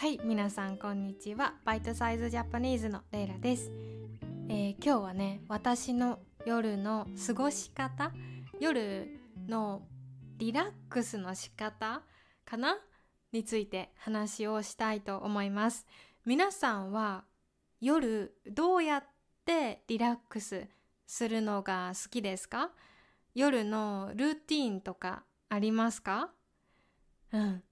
はい皆さんこんにちはバイトサイズジャパニーズのレイラです、えー、今日はね私の夜の過ごし方夜のリラックスの仕方かなについて話をしたいと思います皆さんは夜どうやってリラックスするのが好きですか夜のルーティンとかありますかうん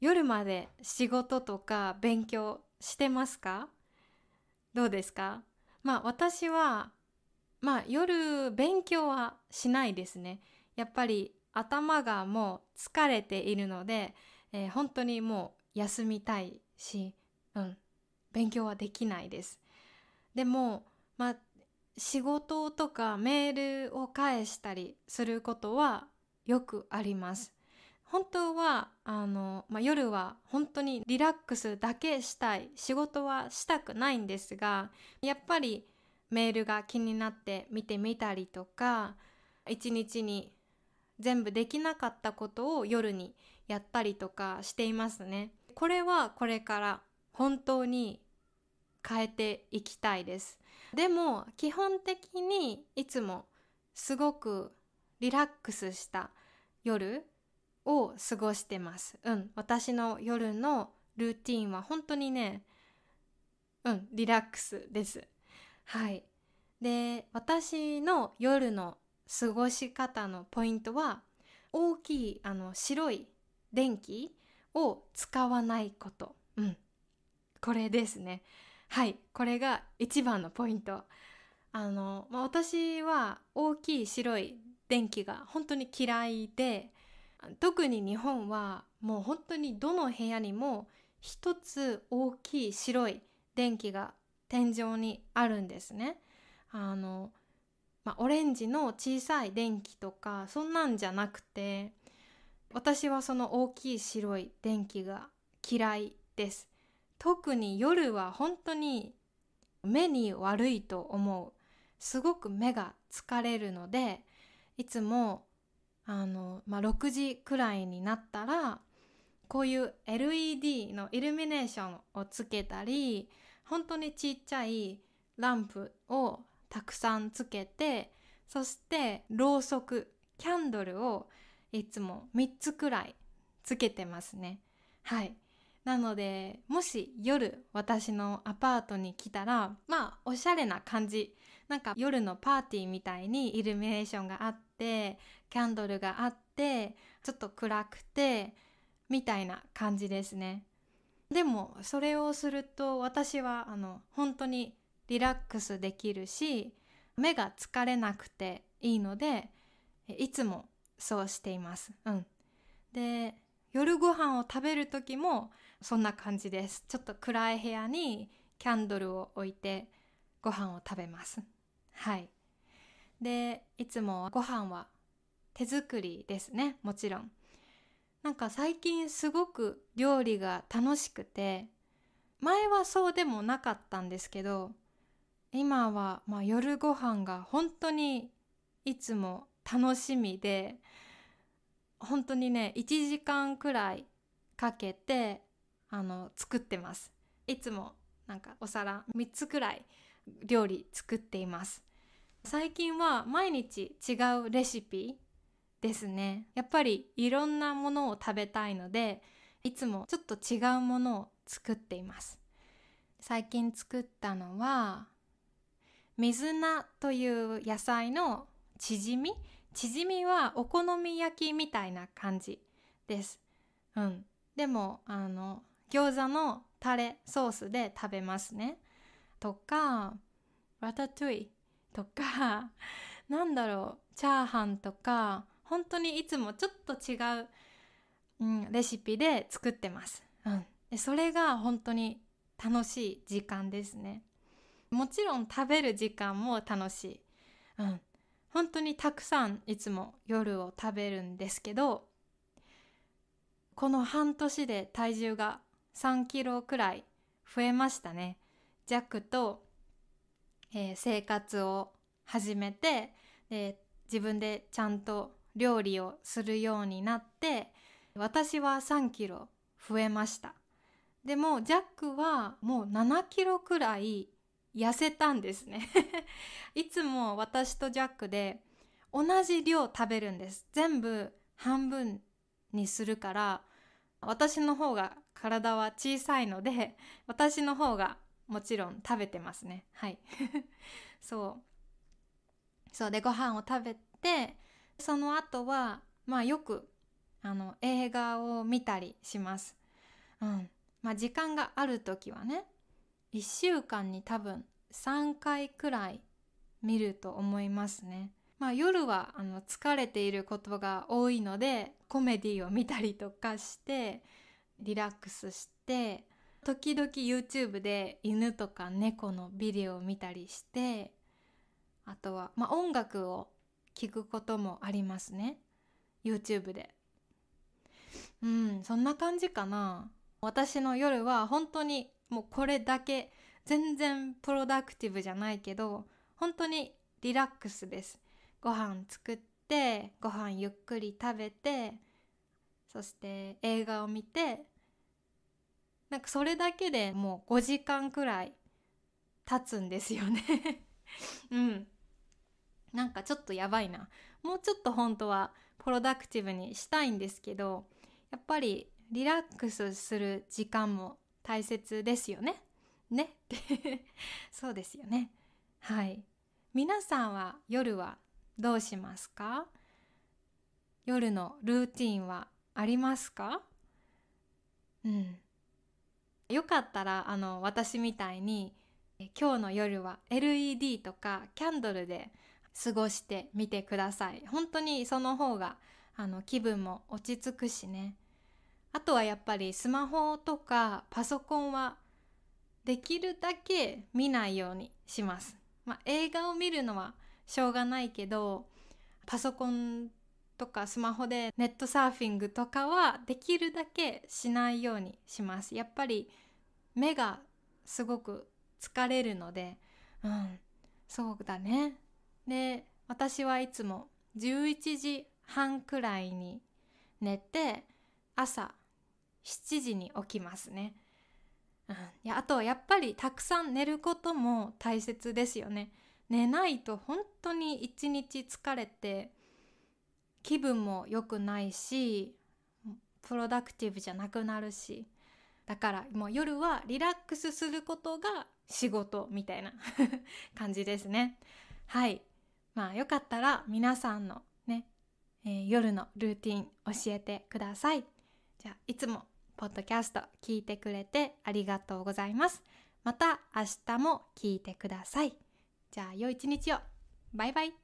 夜まで仕事とか勉強してますかどうですかまあ私はまあ夜勉強はしないですね。やっぱり頭がもう疲れているので、えー、本当にもう休みたいし、うん、勉強はできないです。でも、まあ、仕事とかメールを返したりすることはよくあります。本当はあの、まあ、夜は本当にリラックスだけしたい仕事はしたくないんですがやっぱりメールが気になって見てみたりとか一日に全部できなかったことを夜にやったりとかしていますね。これはこれから本当に変えていきたいです。でも基本的にいつもすごくリラックスした夜を過ごしてます。うん。私の夜のルーティンは本当にね、うん、リラックスです。はい。で、私の夜の過ごし方のポイントは、大きいあの白い電気を使わないこと。うん。これですね。はい。これが一番のポイント。あの、まあ、私は大きい白い電気が本当に嫌いで、特に日本はもう本当にどの部屋にも一つ大きい白い電気が天井にあるんですね。あの、まあ、オレンジの小さい電気とかそんなんじゃなくて私はその大きい白い電気が嫌いです。特に夜は本当に目に悪いと思う。すごく目が疲れるのでいつもあの、まあ、6時くらいになったらこういう LED のイルミネーションをつけたり本当にちっちゃいランプをたくさんつけてそしてろうそくキャンドルをいつも3つくらいつけてますねはいなのでもし夜私のアパートに来たらまあおしゃれな感じなんか夜のパーティーみたいにイルミネーションがあってキャンドルがあってちょっと暗くてみたいな感じですねでもそれをすると私はあの本当にリラックスできるし目が疲れなくていいのでいつもそうしています。うん、で夜ご飯を食べる時もそんな感じです。ちょっと暗い部屋にキャンドルを置いてご飯を食べます。はい。でいつもご飯は手作りですねもちろんなんか最近すごく料理が楽しくて前はそうでもなかったんですけど今はまあ夜ご飯が本当にいつも楽しみで本当にね1時間くらいかけてあの作ってますいつもなんかお皿3つくらい料理作っています最近は毎日違うレシピですねやっぱりいろんなものを食べたいのでいつもちょっと違うものを作っています最近作ったのは水菜という野菜のチヂミチヂミはお好み焼きみたいな感じですうんでもあの餃子のタレソースで食べますねとかラタトゥイとかなんだろうチャーハンとか本当にいつもちょっと違う、うん、レシピで作ってます、うん、でそれが本当に楽しい時間ですねもちろん食べる時間も楽しい、うん、本当にたくさんいつも夜を食べるんですけどこの半年で体重が3キロくらい増えましたね弱と、えー、生活を始めてえで自分でちゃんと料理をするようになって私は3キロ増えましたでもジャックはもう7キロくらい痩せたんですね いつも私とジャックで同じ量食べるんです全部半分にするから私の方が体は小さいので私の方がもちろん食べてますねはい そうそうでご飯を食べてその後はまあよくあの映画を見たりします。うんまあ、時間がある時はね1週間に多分3回くらい見ると思いますね。まあ、夜はあの疲れていることが多いのでコメディを見たりとかしてリラックスして時々 YouTube で犬とか猫のビデオを見たりしてあとは、まあ、音楽を聞くこともありますね YouTube でうんそんな感じかな私の夜は本当にもうこれだけ全然プロダクティブじゃないけど本当にリラックスですご飯作ってご飯ゆっくり食べてそして映画を見てなんかそれだけでもう5時間くらい経つんですよね うんなんかちょっとやばいなもうちょっと本当はプロダクティブにしたいんですけどやっぱりリラックスする時間も大切ですよね。ね そうですよね。はい。皆さんは夜はどうしますか夜のルーティンはありますかうん。よかったらあの私みたいに今日の夜は LED とかキャンドルで過ごしてみてください本当にその方があの気分も落ち着くしねあとはやっぱりスマホとかパソコンはできるだけ見ないようにします、まあ、映画を見るのはしょうがないけどパソコンとかスマホでネットサーフィングとかはできるだけしないようにしますやっぱり目がすごく疲れるのでうんそうだねで私はいつも11時半くらいに寝て朝7時に起きますね。うん、いやあとやっぱりたくさん寝ることも大切ですよね。寝ないと本当に一日疲れて気分も良くないしプロダクティブじゃなくなるしだからもう夜はリラックスすることが仕事みたいな 感じですね。はいまあよかったら皆さんのね、えー、夜のルーティン教えてください。じゃあいつもポッドキャスト聞いてくれてありがとうございます。また明日も聞いてください。じゃあ良い一日を。バイバイ。